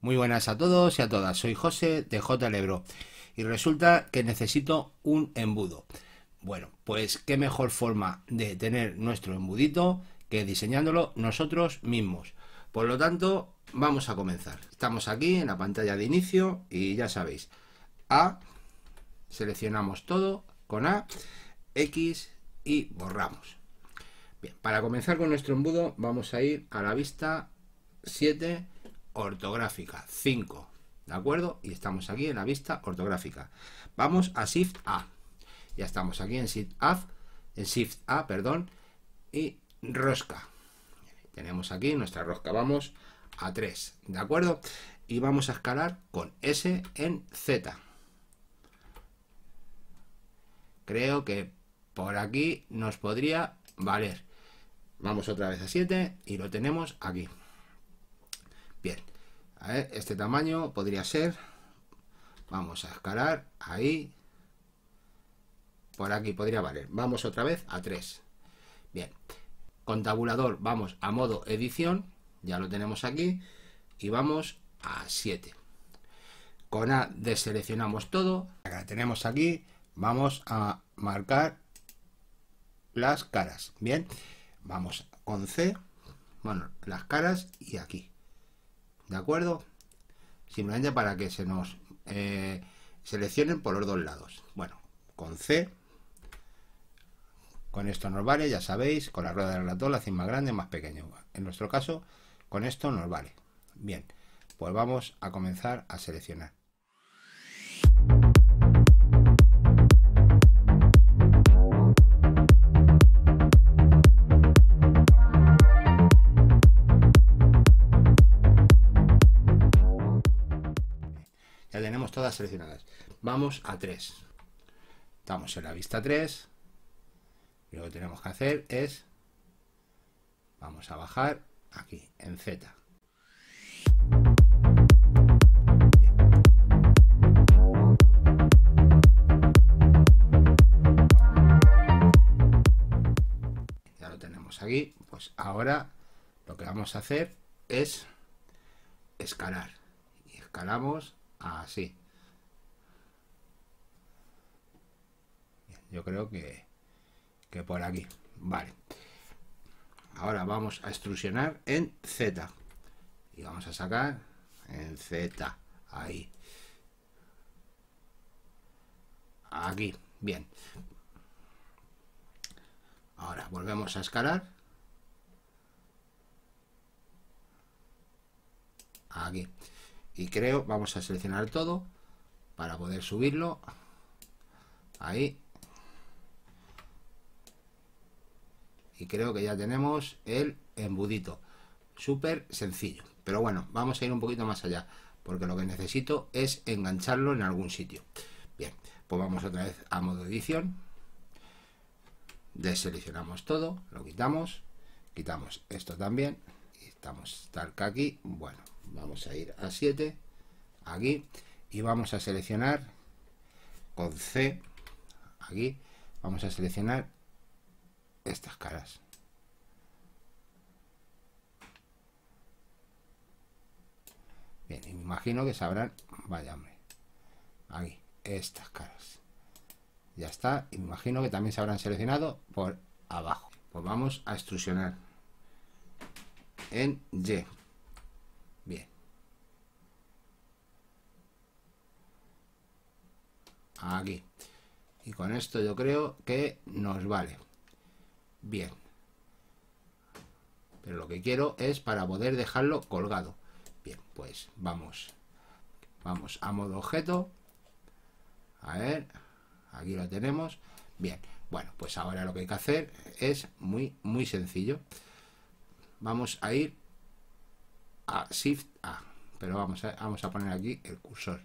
Muy buenas a todos y a todas, soy José de J. y resulta que necesito un embudo. Bueno, pues qué mejor forma de tener nuestro embudito que diseñándolo nosotros mismos. Por lo tanto, vamos a comenzar. Estamos aquí en la pantalla de inicio y ya sabéis, A, seleccionamos todo con A, X, y borramos. Bien, para comenzar con nuestro embudo vamos a ir a la vista 7 ortográfica 5, ¿de acuerdo? Y estamos aquí en la vista ortográfica. Vamos a Shift A. Ya estamos aquí en Shift A, en Shift A, perdón, y rosca. Tenemos aquí nuestra rosca, vamos a 3, ¿de acuerdo? Y vamos a escalar con S en Z. Creo que por aquí nos podría valer. Vamos otra vez a 7 y lo tenemos aquí. Bien, este tamaño podría ser... Vamos a escalar, ahí. Por aquí podría valer. Vamos otra vez a 3. Bien, con tabulador vamos a modo edición, ya lo tenemos aquí, y vamos a 7. Con A deseleccionamos todo, tenemos aquí, vamos a marcar las caras. Bien, vamos con C, bueno, las caras y aquí. ¿De acuerdo? Simplemente para que se nos eh, seleccionen por los dos lados. Bueno, con C. Con esto nos vale, ya sabéis, con la rueda de ratón, la más grande, más pequeño. En nuestro caso, con esto nos vale. Bien, pues vamos a comenzar a seleccionar. Ya tenemos todas seleccionadas. Vamos a 3. Estamos en la vista 3. Y lo que tenemos que hacer es... Vamos a bajar aquí, en Z. Ya lo tenemos aquí. Pues ahora lo que vamos a hacer es escalar. Y escalamos Así. Ah, yo creo que, que por aquí. Vale. Ahora vamos a extrusionar en Z. Y vamos a sacar en Z. Ahí. Aquí. Bien. Ahora volvemos a escalar. Aquí y creo, vamos a seleccionar todo para poder subirlo. Ahí. Y creo que ya tenemos el embudito. Súper sencillo. Pero bueno, vamos a ir un poquito más allá. Porque lo que necesito es engancharlo en algún sitio. Bien, pues vamos otra vez a modo edición. Deseleccionamos todo, lo quitamos. Quitamos esto también estamos talca aquí bueno vamos a ir a 7 aquí y vamos a seleccionar con C aquí vamos a seleccionar estas caras bien y me imagino que sabrán vaya hombre aquí estas caras ya está y me imagino que también se habrán seleccionado por abajo pues vamos a extrusionar en Y. Bien. Aquí. Y con esto yo creo que nos vale. Bien. Pero lo que quiero es para poder dejarlo colgado. Bien, pues vamos. Vamos a modo objeto. A ver. Aquí lo tenemos. Bien. Bueno, pues ahora lo que hay que hacer es muy, muy sencillo vamos a ir a Shift A, pero vamos a, vamos a poner aquí el cursor.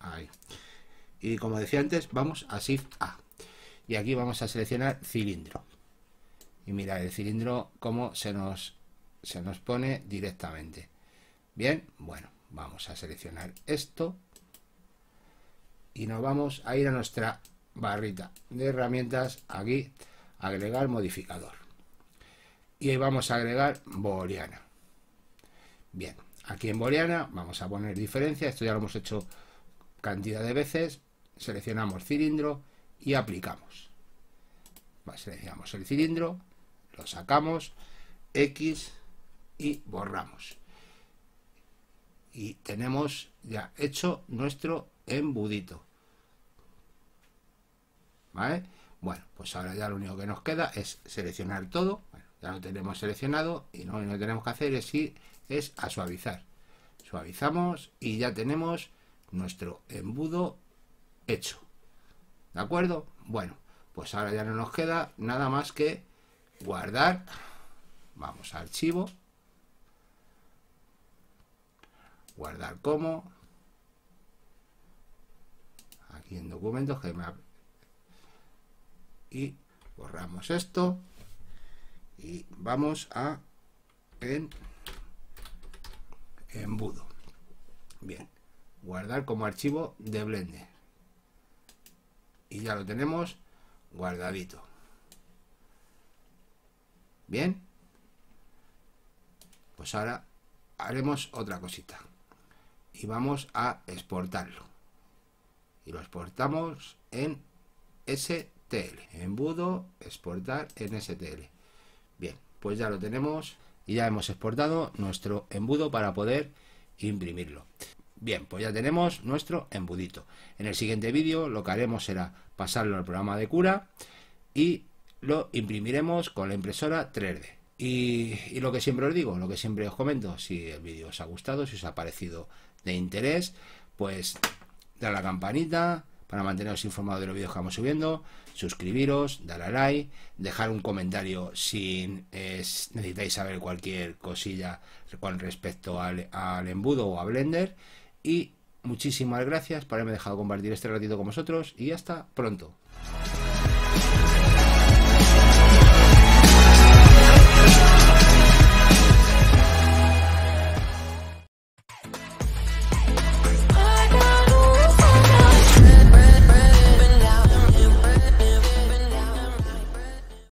Ahí. Y como decía antes, vamos a Shift A. Y aquí vamos a seleccionar cilindro. Y mira el cilindro como se nos, se nos pone directamente. Bien, bueno, vamos a seleccionar esto. Y nos vamos a ir a nuestra barrita de herramientas aquí agregar modificador. Y ahí vamos a agregar boreana. Bien, aquí en boreana vamos a poner diferencia, esto ya lo hemos hecho cantidad de veces, seleccionamos cilindro y aplicamos. Seleccionamos el cilindro, lo sacamos, X y borramos. Y tenemos ya hecho nuestro embudito. ¿Vale? Bueno, pues ahora ya lo único que nos queda es seleccionar todo. Bueno, ya lo tenemos seleccionado y lo único que tenemos que hacer es ir es a suavizar. Suavizamos y ya tenemos nuestro embudo hecho. ¿De acuerdo? Bueno, pues ahora ya no nos queda nada más que guardar. Vamos a archivo. Guardar como. Aquí en documentos que me y borramos esto y vamos a en embudo bien guardar como archivo de blender y ya lo tenemos guardadito bien pues ahora haremos otra cosita y vamos a exportarlo y lo exportamos en S Embudo, exportar en STL. Bien, pues ya lo tenemos y ya hemos exportado nuestro embudo para poder imprimirlo. Bien, pues ya tenemos nuestro embudito. En el siguiente vídeo lo que haremos será pasarlo al programa de cura y lo imprimiremos con la impresora 3D. Y, lo que siempre os digo, lo que siempre os comento, si el vídeo os ha gustado, si os ha parecido de interés, pues da la campanita, para manteneros informados de los vídeos que vamos subiendo, suscribiros, dar a like, dejar un comentario si necesitáis saber cualquier cosilla con respecto al embudo o a Blender. Y muchísimas gracias por haberme dejado compartir este ratito con vosotros y hasta pronto.